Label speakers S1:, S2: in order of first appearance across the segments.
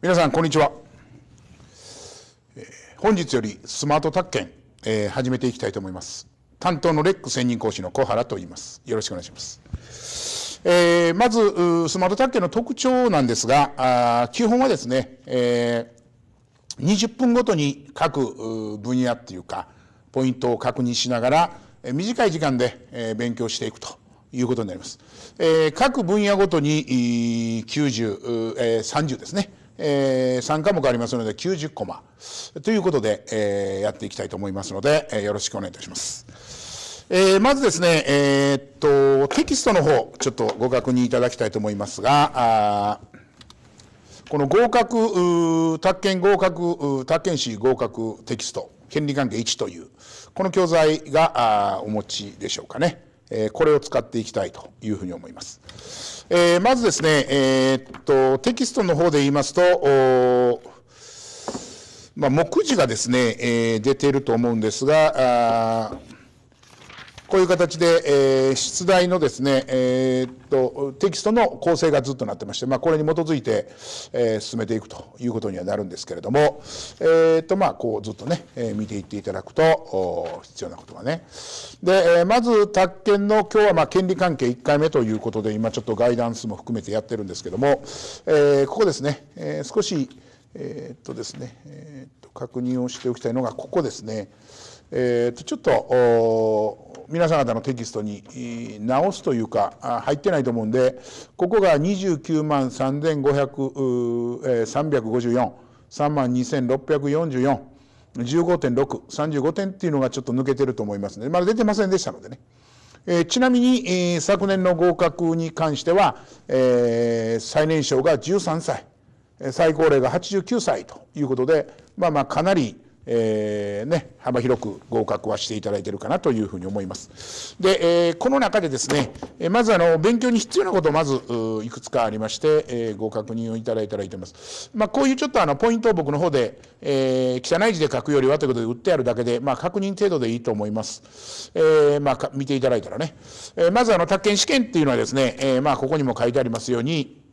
S1: 皆さんこんにちは、本日よりスマート宅建、えー、始めていきたいと思います担当のレック専任講師の小原と言いますよろしくお願いしますえー、まずスマート宅建の特徴なんですがあ基本はですね、えー、20分ごとに各分野っていうかポイントを確認しながら短い時間で、え勉強していくということになります。えー、各分野ごとに90、えー、30ですね、えー、3科目ありますので90コマということで、えー、やっていきたいと思いますので、えー、よろしくお願いいたします。えー、まずですね、えー、っと、テキストの方、ちょっとご確認いただきたいと思いますが、あこの合格、宅建合格、宅建士合格テキスト、権利関係1という、この教材があお持ちでしょうかね。えこれを使っていきたいというふうに思います。えまずですね、えっと、テキストの方で言いますと、まあ、目次がですね、え出ていると思うんですが、こういう形で、えー、出題のですね、えー、っと、テキストの構成がずっとなってまして、まあ、これに基づいて、えー、進めていくということにはなるんですけれども、えっと、まあ、こう、ずっとね、え見ていっていただくと、必要なことはね。で、えまず、宅建の今日は、まあ、権利関係1回目ということで、今ちょっとガイダンスも含めてやってるんですけども、えここですね、え少し、えっとですね、えっと、確認をしておきたいのが、ここですね。えー、とちょっと皆さん方のテキストに直すというか入ってないと思うんでここが29万3554、3万2644。15.6、35点っていうのがちょっと抜けてると思いますね。まだ出てませんでしたのでね。えー、ちなみに、えー、昨年の合格に関しては、えー、最年少が13歳、最高齢が89歳ということで、まあまあかなり、えー、ね、幅広く合格はしていただいているかなというふうに思います。で、えー、この中でですね、えまずあの、勉強に必要なことをまず、いくつかありまして、えー、ご確認をいただいたらいてます。まあ、こういうちょっとあの、ポイントを僕の方で、え汚い字で書くよりはということで売ってあるだけで、まあ、確認程度でいいと思います。えまあ、見ていただいたらね。えまずあの、宅建試験っていうのはですね、えまあ、ここにも書いてありますように、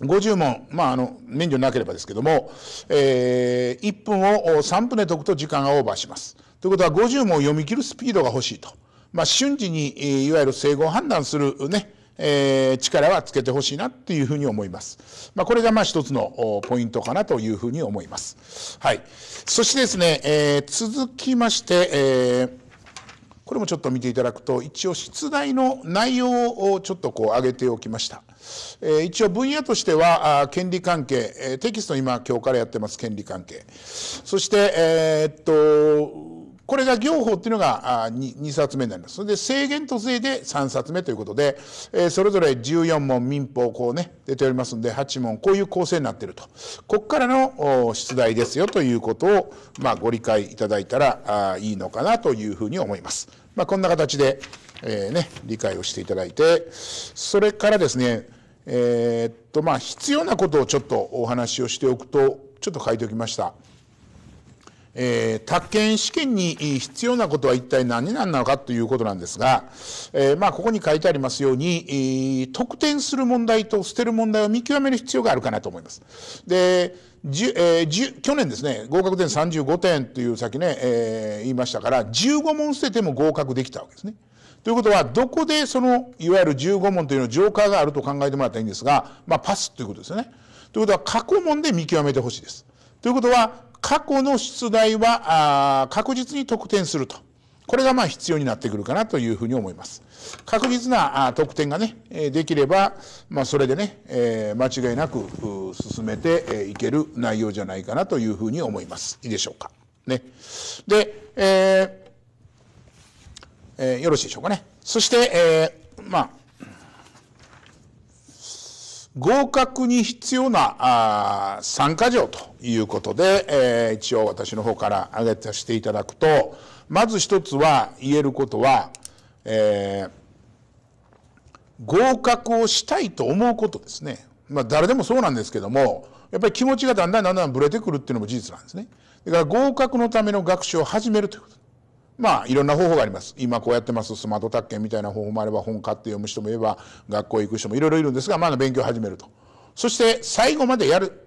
S1: 50問、まあ、あの、免除なければですけども、えー、1分を3分で解くと時間がオーバーします。ということは50問を読み切るスピードが欲しいと。まあ、瞬時に、いわゆる整合判断するね、えー、力はつけてほしいなっていうふうに思います。まあ、これがまあ一つのポイントかなというふうに思います。はい。そしてですね、えー、続きまして、えー、これもちょっと見ていただくと、一応出題の内容をちょっとこう上げておきました。え一応分野としては、権利関係、えテキスト今今日からやってます、権利関係。そして、えっと、これが行法っていうのが 2, 冊目になります。それで制限と税で3冊目ということで、えそれぞれ14問民法こうね、出ておりますんで、8問、こういう構成になっていると。ここからの出題ですよということを、まあ、ご理解いただいたらあいいのかなというふうに思います。まあ、こんな形で、えー、ね、理解をしていただいて、それからですね、えー、っと、まあ、必要なことをちょっとお話をしておくと、ちょっと書いておきました。えー、宅建試験に必要なことは一体何なのかということなんですが、えー、まあ、ここに書いてありますように、えー、得点する問題と捨てる問題を見極める必要があるかなと思います。で、じえー、去年ですね、合格点35点というさっきね、えー、言いましたから、15問捨てても合格できたわけですね。ということは、どこでその、いわゆる15問というのジョーがあると考えてもらったらいいんですが、まあ、パスということですよね。ということは、過去問で見極めてほしいです。ということは、過去の出題は、あ確実に得点すると。これがまあ必要になってくるかなというふうに思います。確実な得点がね、できれば、まあ、それでね、え間違いなく進めていける内容じゃないかなというふうに思います。いいでしょうか。ね。で、えーえー、よろしいでしょうかね。そして、えー、まあ、合格に必要なあ参加条ということで、えー、一応私の方から挙げさせていただくと、まず一つは言えることは、えー、合格をしたいと思うことですね。まあ誰でもそうなんですけども、やっぱり気持ちがだんだんだんだんぶれてくるっていうのも事実なんですね。だから合格のための学習を始めるということ。まあ、いろんな方法があります。今こうやってます、スマート宅建みたいな方法もあれば、本買って読む人もいれば、学校行く人もいろいろいるんですが、まだ勉強始めると。そして、最後までやる。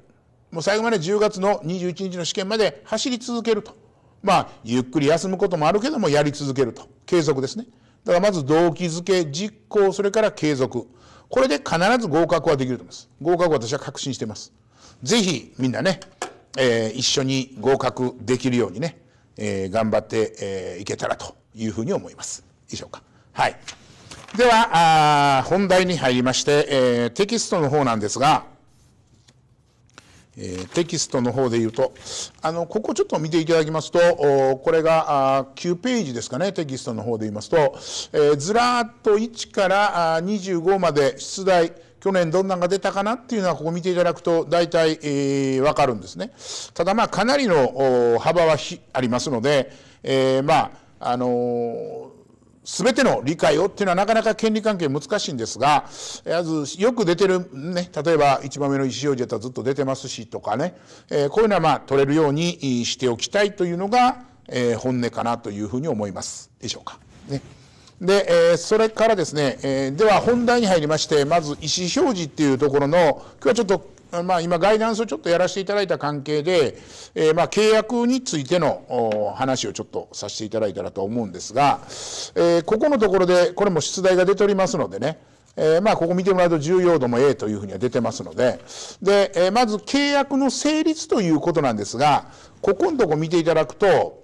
S1: もう最後まで10月の21日の試験まで走り続けると。まあ、ゆっくり休むこともあるけども、やり続けると。継続ですね。だからまず動機づけ、実行、それから継続。これで必ず合格はできると思います。合格は私は確信しています。ぜひ、みんなね、えー、一緒に合格できるようにね、えー、頑張ってえー、いけたらというふうに思います。以上か。はい。では、あ本題に入りまして、えー、テキストの方なんですが、えー、テキストの方で言うと、あの、ここちょっと見ていただきますと、おこれがあ9ページですかね、テキストの方で言いますと、えー、ずらーっと1からあ25まで出題、去年どんなんが出たかなっていうのはここ見ていただくと大体、えー、わかるんですね。ただまあかなりの幅はありますので、えー、まあ、あのー全ての理解をっていうのはなかなか権利関係難しいんですが、まずよく出てるね、例えば1番目の意思表示らずっと出てますしとかね、えー、こういうのはまあ取れるようにしておきたいというのが、えー、本音かなというふうに思いますでしょうか。ね。で、えー、それからですね、えー、では本題に入りまして、まず意思表示っていうところの、今日はちょっとまあ、今ガイダンスをちょっとやらせていただいた関係で、えー、まあ契約についての話をちょっとさせていただいたらと思うんですが、えー、ここのところでこれも出題が出ておりますのでね、えー、まあここ見てもらうと重要度も A というふうには出てますので、で、えー、まず契約の成立ということなんですが、ここのとこ見ていただくと、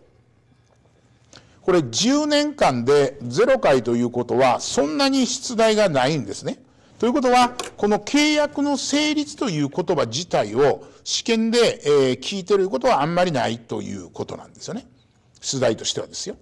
S1: これ10年間で0回ということは、そんなに出題がないんですね。ということは、この契約の成立という言葉自体を試験で、え聞いてることはあんまりないということなんですよね。出題としてはですよ。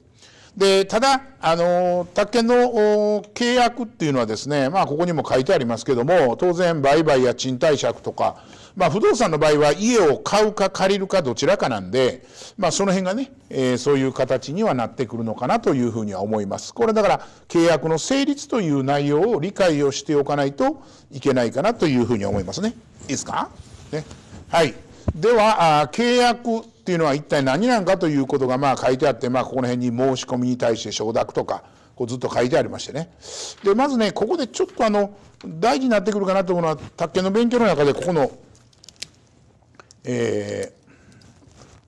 S1: で、ただ、あの、宅建の契約っていうのはですね、まあ、ここにも書いてありますけども、当然、売買や賃貸借とか、まあ、不動産の場合は家を買うか借りるかどちらかなんで、まあ、その辺がね、えー、そういう形にはなってくるのかなというふうには思います。これだから契約の成立という内容を理解をしておかないといけないかなというふうに思いますね。いいですかね。はい。では、あ契約っていうのは一体何なのかということがまあ書いてあって、まあ、ここの辺に申し込みに対して承諾とか、こうずっと書いてありましてね。で、まずね、ここでちょっとあの、大事になってくるかなと思うのは、宅建の勉強の中で、ここのえー、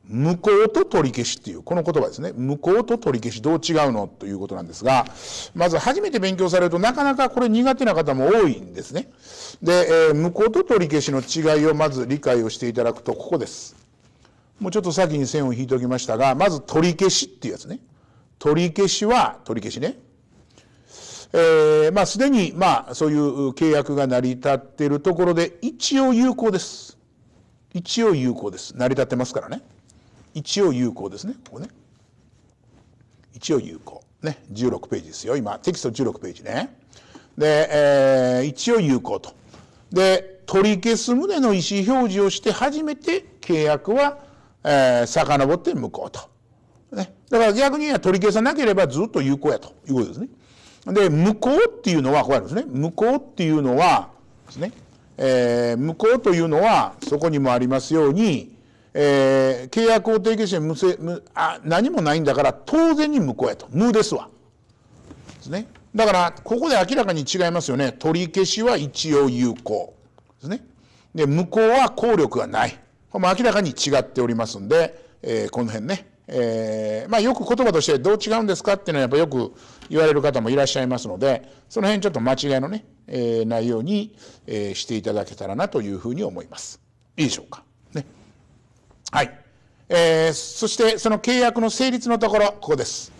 S1: 無効と取り消しっていう、この言葉ですね。無効と取り消し、どう違うのということなんですが、まず初めて勉強されるとなかなかこれ苦手な方も多いんですね。で、えー、無効と取り消しの違いをまず理解をしていただくと、ここです。もうちょっと先に線を引いておきましたが、まず取り消しっていうやつね。取り消しは、取り消しね。えー、まあすでに、まあそういう契約が成り立っているところで、一応有効です。一応有効です。成り立ってますからね。一応有効ですね。ここね。一応有効。ね。16ページですよ。今、テキスト16ページね。で、えー、一応有効と。で、取り消す旨の意思表示をして初めて契約は、えのぼって無効と。ね。だから逆に言えば取り消さなければずっと有効やということですね。で、無効っていうのは、こうやるんですね。無効っていうのはですね。えー、無効というのはそこにもありますように、えー、契約を締結して無せ無あ何もないんだから当然に無効やと無ですわですねだからここで明らかに違いますよね取り消しは一応有効ですねで無効は効力がないこれも明らかに違っておりますんで、えー、この辺ねえー、まあ、よく言葉としてどう違うんですかっていうのはやっぱよく言われる方もいらっしゃいますので、その辺ちょっと間違いのね、えー、なに、えー、していただけたらなというふうに思います。いいでしょうか。ね。はい。えー、そしてその契約の成立のところ、ここです。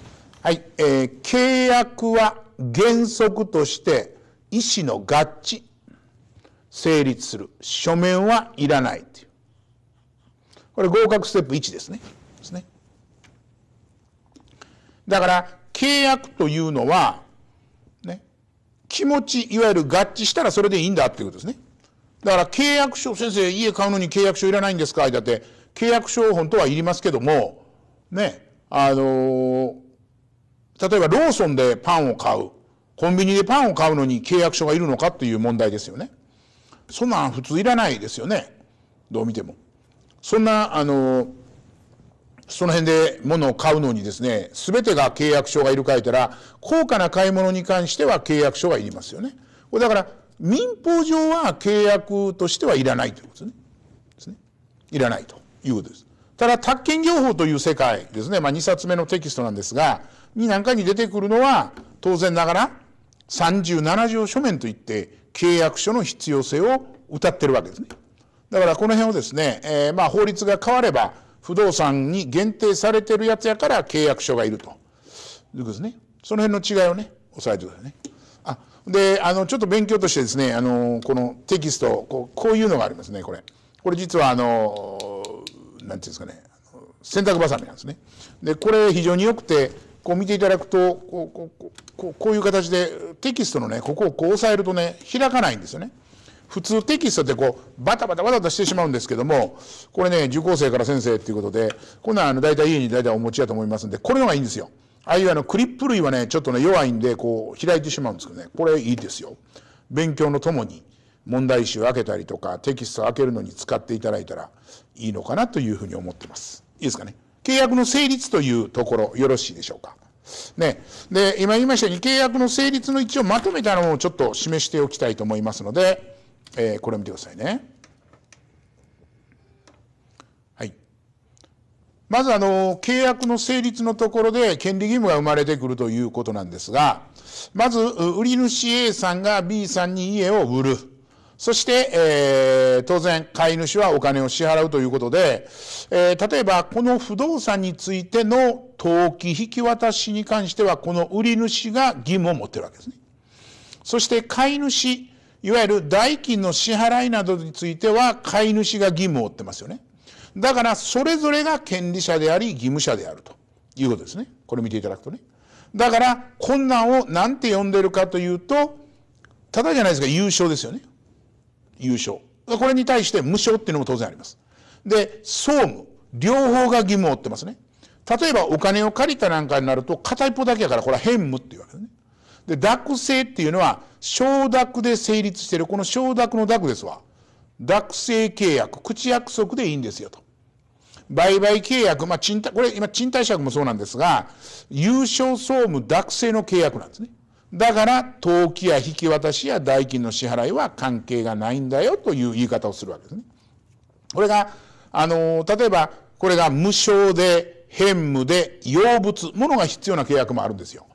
S1: はい。えー、契約は原則として意思の合致、成立する。書面はいらないという。これ合格ステップ1ですね。ですね。だから契約というのは、ね、気持ち、いわゆる合致したらそれでいいんだっていうことですね。だから契約書、先生、家買うのに契約書いらないんですかだって、契約書本当はいりますけども、ね、あのー、例えばローソンでパンを買う、コンビニでパンを買うのに契約書がいるのかという問題ですよね。そんなん普通いらないですよね。どう見ても。そんな、あのーその辺で物を買うのにですね、すべてが契約書がいるかいたら、高価な買い物に関しては契約書がいりますよね。これだから、民法上は契約としてはいらないということですね。いらないということです。ただ、宅建業法という世界ですね、まあ、2冊目のテキストなんですが、に何んかに出てくるのは、当然ながら、37条書面といって、契約書の必要性を謳ってるわけですね。だから、この辺をですね、えー、まあ、法律が変われば、不動産に限定されてるやつやから契約書がいると。いうことですね。その辺の違いをね、押さえてくださいね。あ、で、あの、ちょっと勉強としてですね、あの、このテキスト、こうこういうのがありますね、これ。これ実はあの、なんていうんですかね、洗濯ばさみなんですね。で、これ非常によくて、こう見ていただくと、こう、こう、こうこういう形でテキストのね、ここをこう押さえるとね、開かないんですよね。普通テキストってこう、バタバタバタとしてしまうんですけども、これね、受講生から先生っていうことで、こんなんあの、大体家に大体お持ちやと思いますんで、これのがいいんですよ。ああいうあの、クリップ類はね、ちょっとね、弱いんで、こう、開いてしまうんですけどね、これいいですよ。勉強のともに、問題集を開けたりとか、テキストを開けるのに使っていただいたらいいのかなというふうに思ってます。いいですかね。契約の成立というところ、よろしいでしょうか。ね。で、今言いましたように、契約の成立の一応まとめたのをちょっと示しておきたいと思いますので、えー、これ見てくださいね。はい、まずあの契約の成立のところで権利義務が生まれてくるということなんですがまず売り主 A さんが B さんに家を売るそして、えー、当然買い主はお金を支払うということで、えー、例えばこの不動産についての登記引き渡しに関してはこの売り主が義務を持ってるわけですね。そして買い主いわゆる代金の支払いなどについては買い主が義務を負ってますよね。だからそれぞれが権利者であり義務者であるということですね。これ見ていただくとね。だから困難を何て呼んでるかというと、ただじゃないですか、優勝ですよね。優勝。これに対して無償っていうのも当然あります。で、総務。両方が義務を負ってますね。例えばお金を借りたなんかになると片一方だけやからこれは偏務っていうわけですね。で、濁性っていうのは、承諾で成立している、この承諾の濁ですわ。濁性契約、口約束でいいんですよと。売買契約、まあ、賃貸、これ今賃貸借もそうなんですが、優勝総務濁性の契約なんですね。だから、登記や引き渡しや代金の支払いは関係がないんだよという言い方をするわけですね。これが、あの、例えば、これが無償で、変無で、用物、ものが必要な契約もあるんですよ。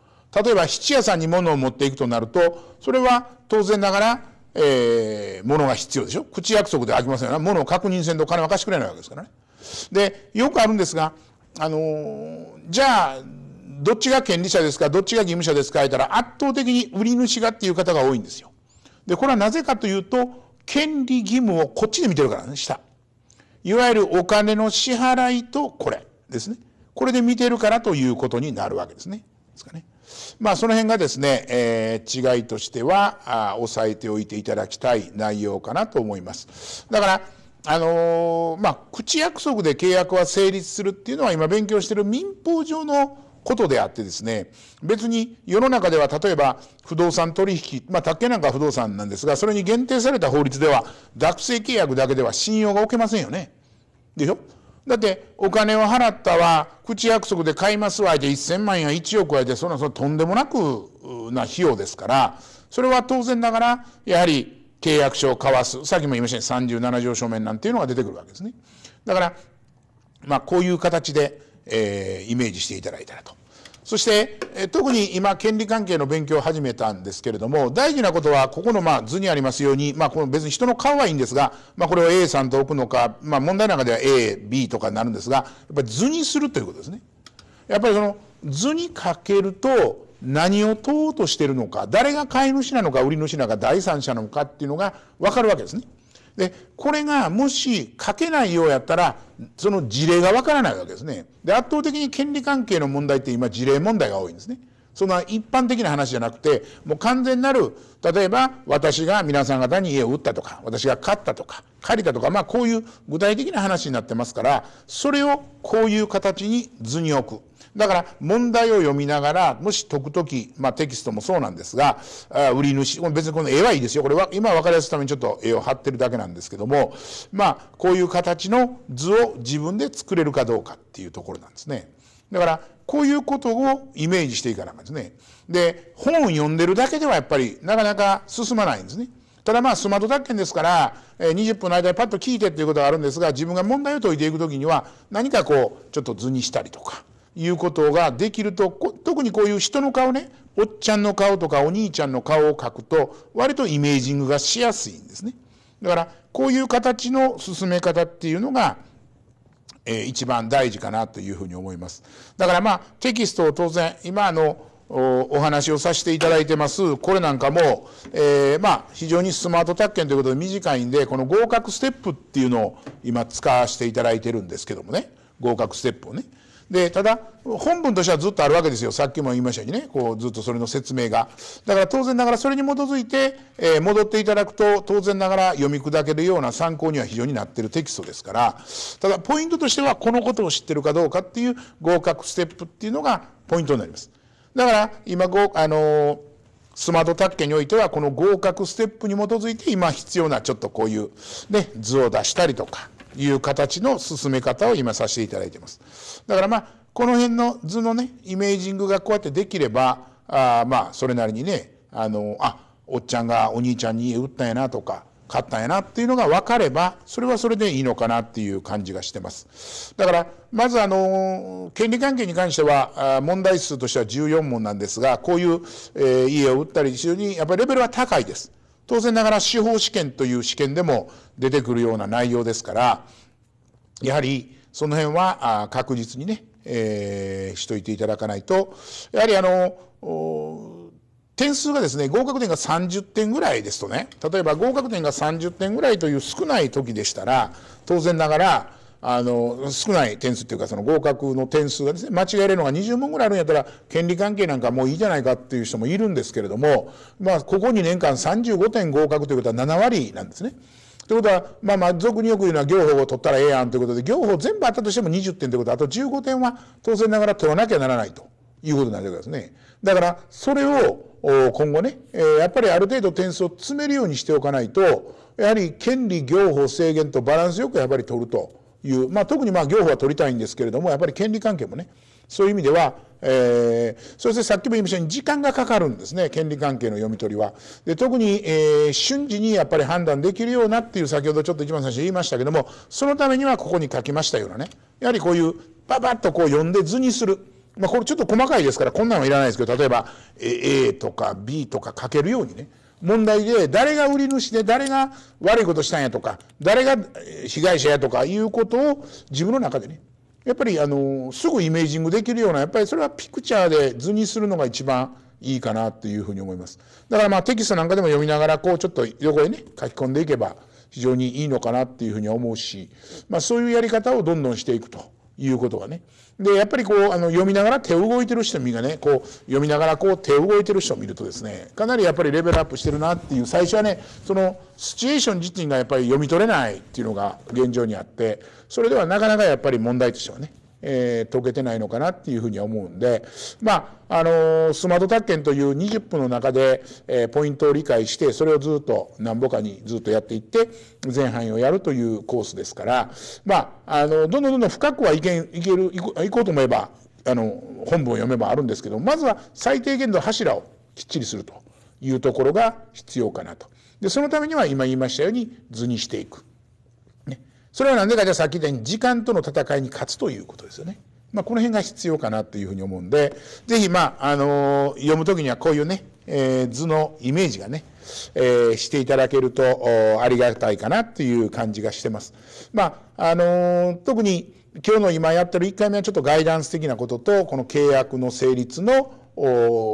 S1: 例えば質屋さんに物を持っていくとなると、それは当然ながら、えー、物が必要でしょ。口約束ではありませんよ物を確認せんと金は貸してくれないわけですからね。で、よくあるんですが、あのー、じゃあ、どっちが権利者ですか、どっちが義務者ですか、言ったら圧倒的に売り主がっていう方が多いんですよ。で、これはなぜかというと、権利義務をこっちで見てるからね、下。いわゆるお金の支払いとこれですね。これで見てるからということになるわけですね。ですかね。まあ、その辺がですね、えー、違いとしてはあ、押さえておいていただきたい内容かなと思います。だから、あのー、まあ、口約束で契約は成立するっていうのは今勉強している民法上のことであってですね、別に世の中では例えば不動産取引、まあ、宅建なんかは不動産なんですが、それに限定された法律では、学生契約だけでは信用が置けませんよね。でしょだってお金を払ったは、口約束で買いますわいで1,000万や1億わいでそんなそとんでもなくな費用ですからそれは当然ながらやはり契約書を交わすさっきも言いましたように37条書面なんていうのが出てくるわけですね。だからまあこういう形で、えー、イメージしていただいたらと。そして、特に今、権利関係の勉強を始めたんですけれども、大事なことは、ここのまあ図にありますように、まあ、この別に人の顔はいいんですが、まあ、これを A さんと置くのか、まあ、問題の中では A、B とかになるんですが、やっぱり図にするということですね。やっぱりその図にかけると、何を問おうとしてるのか、誰が買い主なのか、売り主なのか、第三者なのかっていうのが分かるわけですね。で、これがもし書けないようやったら、その事例がわからないわけですね。で、圧倒的に権利関係の問題って今事例問題が多いんですね。そんな一般的な話じゃなくて、もう完全なる、例えば私が皆さん方に家を売ったとか、私が買ったとか、借りたとか、まあこういう具体的な話になってますから、それをこういう形に図に置く。だから問題を読みながら、もし解くとき、まあテキストもそうなんですが、あ売り主、別にこの絵はいいですよ。これは今分かりやすいためにちょっと絵を貼ってるだけなんですけども、まあこういう形の図を自分で作れるかどうかっていうところなんですね。だからこういうことをイメージしていかなきゃですね。で、本を読んでるだけではやっぱりなかなか進まないんですね。ただまあスマート宅建ですから、え20分の間にパッと聞いてっていうことはあるんですが自分が問題を解いていく時には何かこうちょっと図にしたりとかいうことができると、特にこういう人の顔ね、おっちゃんの顔とかお兄ちゃんの顔を描くと、割とイメージングがしやすいんですね。だから、こういう形の進め方っていうのが、えー、一番大事かなというふうに思います。だからまあ、テキストを当然、今あの、お話をさせていただいてます。これなんかも、えー、まあ、非常にスマート宅建ということで短いんで、この合格ステップっていうのを今使わせていただいてるんですけどもね。合格ステップをね。でただ本文としてはずっとあるわけですよさっきも言いましたようにねこうずっとそれの説明がだから当然ながらそれに基づいて、えー、戻っていただくと当然ながら読み砕けるような参考には非常になってるテキストですからただポイントとしてはこのことを知ってるかどうかっていう合格ステップっていうのがポイントになりますだから今ごあのースマート宅建においては、この合格ステップに基づいて、今必要なちょっとこういう、ね、図を出したりとか、いう形の進め方を今させていただいてます。だからまあ、この辺の図のね、イメージングがこうやってできれば、あまあ、それなりにね、あの、あ、おっちゃんがお兄ちゃんに打ったんやなとか、勝ったんやなっていうのが分かれば、それはそれでいいのかなっていう感じがしてます。だから、まずあの、権利関係に関しては、問題数としては14問なんですが、こういう、え家を売ったり常に、やっぱりレベルは高いです。当然ながら司法試験という試験でも出てくるような内容ですから、やはりその辺は確実にね、えー、しといていただかないと、やはりあの、点数がですね、合格点が30点ぐらいですとね、例えば合格点が30点ぐらいという少ない時でしたら、当然ながら、あの、少ない点数っていうか、その合格の点数がですね、間違えるのが20問ぐらいあるんやったら、権利関係なんかもういいじゃないかっていう人もいるんですけれども、まあ、ここ2年間35点合格ということは7割なんですね。ということは、まあまあ、俗によく言うのは、行法を取ったらええやんということで、行法全部あったとしても20点ということは、あと15点は当然ながら取らなきゃならないということになるわけですね。だから、それを今後ね、やっぱりある程度点数を詰めるようにしておかないと、やはり権利、行法、制限とバランスよくやっぱり取ると。いう、まあ、特にまあ業法は取りたいんですけれどもやっぱり権利関係もねそういう意味では、えー、そしてさっきも言いましたように時間がかかるんですね権利関係の読み取りは。で特に、えー、瞬時にやっぱり判断できるようなっていう先ほどちょっと一番最初言いましたけどもそのためにはここに書きましたようなねやはりこういうパパッとこう読んで図にする。まあ、これちょっと細かいですからこんなのはいらないですけど例えば A とか B とか書けるようにね問題で、誰が売り主で誰が悪いことしたんやとか、誰が被害者やとかいうことを自分の中でね、やっぱりあの、すぐイメージングできるような、やっぱりそれはピクチャーで図にするのが一番いいかなっていうふうに思います。だからまあテキストなんかでも読みながら、こうちょっと横へね、書き込んでいけば非常にいいのかなっていうふうに思うし、まあそういうやり方をどんどんしていくと。いうことがね。で、やっぱりこう、あの、読みながら手を動いてる人見がね、こう、読みながらこう、手を動いてる人を見るとですね、かなりやっぱりレベルアップしてるなっていう、最初はね、その、シチュエーション自身がやっぱり読み取れないっていうのが現状にあって、それではなかなかやっぱり問題としてはね、えー、解けてないのかなっていうふうに思うんで、まあ、あのー、スマート宅建という20分の中で、えー、ポイントを理解して、それをずっと何ぼかにずっとやっていって、前半をやるというコースですから、まあ、あの、どんどんどんどん深くはいけん、いける、こいこうと思えば、あの、本文を読めばあるんですけど、まずは最低限度柱をきっちりするというところが必要かなと。で、そのためには今言いましたように図にしていく。それは何でかじゃあさっき言ったように時間との戦いに勝つということですよね。まあ、この辺が必要かなというふうに思うんで、ぜひ、まあ、あのー、読むときにはこういうね、えー、図のイメージがね、えー、していただけるとありがたいかなという感じがしてます。まあ、あのー、特に今日の今やってる1回目はちょっとガイダンス的なことと、この契約の成立の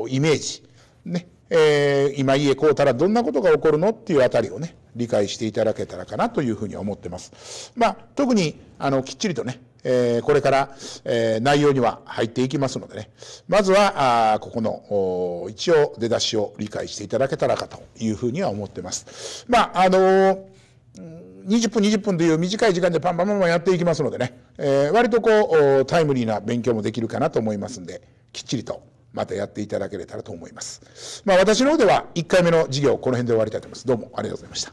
S1: イメージ、ね、えー、今家こうたらどんなことが起こるのっていうあたりをね、理解していただけたらかなというふうに思ってます。まあ、特に、あの、きっちりとね、えー、これから、えー、内容には入っていきますのでね、まずは、あここの、一応出だしを理解していただけたらかというふうには思ってます。まあ、あのー、20分20分という短い時間でパンパンパンパンやっていきますのでね、えー、割とこう、タイムリーな勉強もできるかなと思いますんで、きっちりとまたやっていただけれたらと思います。まあ、私の方では1回目の授業、この辺で終わりたいと思います。どうもありがとうございました。